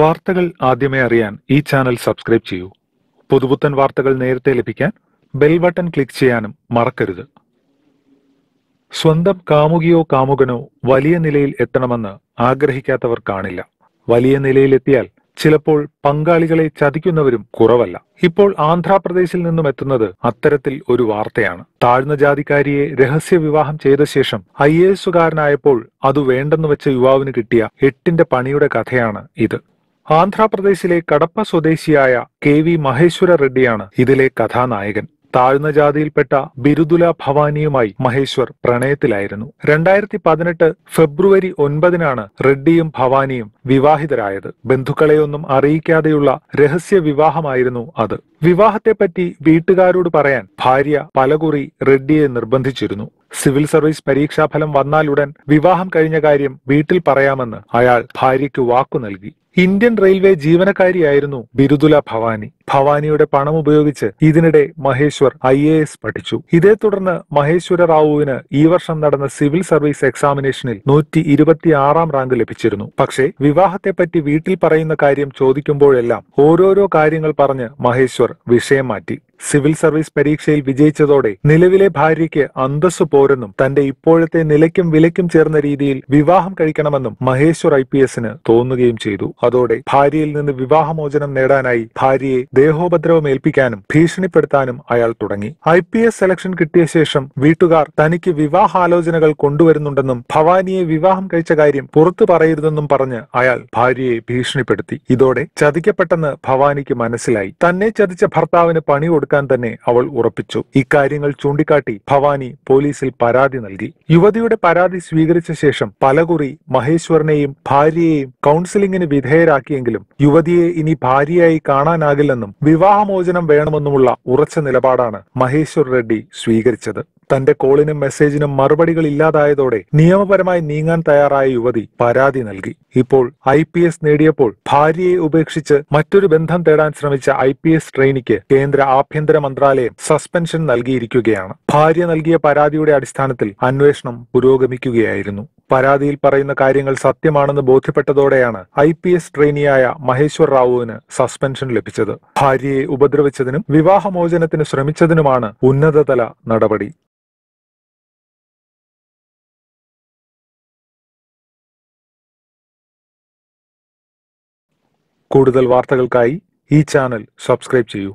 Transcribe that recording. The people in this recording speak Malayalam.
വാർത്തകൾ ആദ്യമേ അറിയാൻ ഈ ചാനൽ സബ്സ്ക്രൈബ് ചെയ്യൂ പുതുപുത്തൻ വാർത്തകൾ നേരത്തെ ലഭിക്കാൻ ബെൽ ബട്ടൺ ക്ലിക്ക് ചെയ്യാനും മറക്കരുത് സ്വന്തം കാമുകിയോ കാമുകനോ വലിയ നിലയിൽ എത്തണമെന്ന് ആഗ്രഹിക്കാത്തവർ കാണില്ല വലിയ നിലയിലെത്തിയാൽ ചിലപ്പോൾ പങ്കാളികളെ ചതിക്കുന്നവരും കുറവല്ല ഇപ്പോൾ ആന്ധ്രാപ്രദേശിൽ നിന്നും എത്തുന്നത് അത്തരത്തിൽ ഒരു വാർത്തയാണ് താഴ്ന്ന ജാതിക്കാരിയെ രഹസ്യ വിവാഹം ചെയ്ത ശേഷം ഐ എസുകാരനായപ്പോൾ അത് വേണ്ടെന്ന് വെച്ച യുവാവിന് കിട്ടിയ എട്ടിന്റെ പണിയുടെ കഥയാണ് ഇത് ആന്ധ്രാപ്രദേശിലെ കടപ്പ സ്വദേശിയായ കെ വി മഹേശ്വര റെഡ്ഡിയാണ് ഇതിലെ കഥാനായകൻ താഴ്ന്ന ജാതിയിൽപ്പെട്ട ബിരുദുല ഭവാനിയുമായി മഹേശ്വർ പ്രണയത്തിലായിരുന്നു രണ്ടായിരത്തി പതിനെട്ട് ഫെബ്രുവരി ഒൻപതിനാണ് റെഡ്ഡിയും ഭവാനിയും വിവാഹിതരായത് ബന്ധുക്കളെയൊന്നും അറിയിക്കാതെയുള്ള രഹസ്യ വിവാഹമായിരുന്നു അത് വിവാഹത്തെപ്പറ്റി വീട്ടുകാരോട് പറയാൻ ഭാര്യ പലകുറി റെഡ്ഡിയെ നിർബന്ധിച്ചിരുന്നു സിവിൽ സർവീസ് പരീക്ഷാഫലം വന്നാലുടൻ വിവാഹം കഴിഞ്ഞ കാര്യം വീട്ടിൽ പറയാമെന്ന് അയാൾ ഭാര്യയ്ക്ക് വാക്കു നൽകി ഇന്ത്യൻ റെയിൽവേ ജീവനക്കാരിയായിരുന്നു ബിരുദുല ഭവാനി ഭവാനിയുടെ പണം ഉപയോഗിച്ച് ഇതിനിടെ മഹേശ്വർ ഐ എ എസ് പഠിച്ചു ഇതേ തുടർന്ന് മഹേശ്വര റാവുവിന് ഈ വർഷം നടന്ന സിവിൽ സർവീസ് എക്സാമിനേഷനിൽ നൂറ്റി ഇരുപത്തിയാറാം റാങ്ക് ലഭിച്ചിരുന്നു പക്ഷേ വിവാഹത്തെപ്പറ്റി വീട്ടിൽ പറയുന്ന കാര്യം ചോദിക്കുമ്പോഴെല്ലാം ഓരോരോ കാര്യങ്ങൾ പറഞ്ഞ് മഹേശ്വർ വിഷയം മാറ്റി സിവിൽ സർവീസ് പരീക്ഷയിൽ വിജയിച്ചതോടെ നിലവിലെ ഭാര്യയ്ക്ക് അന്തസ്സു പോരെന്നും തന്റെ ഇപ്പോഴത്തെ നിലയ്ക്കും വിലയ്ക്കും ചേർന്ന രീതിയിൽ വിവാഹം കഴിക്കണമെന്നും മഹേശ്വർ ഐ പി എസിന് തോന്നുകയും ചെയ്തു അതോടെ ഭാര്യയിൽ നിന്ന് വിവാഹമോചനം നേടാനായി ഭാര്യയെ ദേഹോപദ്രവം ഏൽപ്പിക്കാനും ഭീഷണിപ്പെടുത്താനും അയാൾ തുടങ്ങി ഐ പി എസ് സെലക്ഷൻ കിട്ടിയ ശേഷം വീട്ടുകാർ തനിക്ക് വിവാഹാലോചനകൾ കൊണ്ടുവരുന്നുണ്ടെന്നും ഭവാനിയെ വിവാഹം കഴിച്ച കാര്യം പുറത്തു പറയരുതെന്നും പറഞ്ഞ് അയാൾ ഭാര്യയെ ഭീഷണിപ്പെടുത്തി ഇതോടെ ചതിക്കപ്പെട്ടെന്ന് ഭവാനിക്ക് മനസ്സിലായി തന്നെ ചതിച്ച ഭർത്താവിന് പണി കൊടുക്കാൻ തന്നെ അവൾ ഉറപ്പിച്ചു ഇക്കാര്യങ്ങൾ ചൂണ്ടിക്കാട്ടി ഭവാനി പോലീസിൽ പരാതി നൽകി യുവതിയുടെ പരാതി സ്വീകരിച്ച ശേഷം പലകുറി മഹേശ്വരനെയും ഭാര്യയെയും കൗൺസിലിംഗിന് വിധേയരാക്കിയെങ്കിലും യുവതിയെ ഇനി ഭാര്യയായി കാണാനാകില്ലെന്നും വേണമെന്നും വിവാഹമോചനം വേണമെന്നുമുള്ള ഉറച്ച നിലപാടാണ് മഹേശ്വർ റെഡ്ഡി സ്വീകരിച്ചത് തന്റെ കോളിനും മെസ്സേജിനും മറുപടികൾ ഇല്ലാതായതോടെ നിയമപരമായി നീങ്ങാൻ തയ്യാറായ യുവതി പരാതി നൽകി ഇപ്പോൾ ഐ പി എസ് നേടിയപ്പോൾ ഭാര്യയെ ഉപേക്ഷിച്ച് മറ്റൊരു ബന്ധം തേടാൻ ശ്രമിച്ച ഐ പി എസ് ട്രെയിനിക്ക് കേന്ദ്ര ആഭ്യന്തര മന്ത്രാലയം സസ്പെൻഷൻ നൽകിയിരിക്കുകയാണ് ഭാര്യ നൽകിയ പരാതിയുടെ അടിസ്ഥാനത്തിൽ അന്വേഷണം പുരോഗമിക്കുകയായിരുന്നു പരാതിയിൽ പറയുന്ന കാര്യങ്ങൾ സത്യമാണെന്ന് ബോധ്യപ്പെട്ടതോടെയാണ് ഐ പി എസ് ട്രെയിനിയായ മഹേശ്വർ റാവുവിന് സസ്പെൻഷൻ ലഭിച്ചത് ഭാര്യയെ ഉപദ്രവിച്ചതിനും വിവാഹമോചനത്തിന് ശ്രമിച്ചതിനുമാണ് ഉന്നതതല നടപടി കൂടുതൽ വാർത്തകൾക്കായി ഈ ചാനൽ സബ്സ്ക്രൈബ് ചെയ്യൂ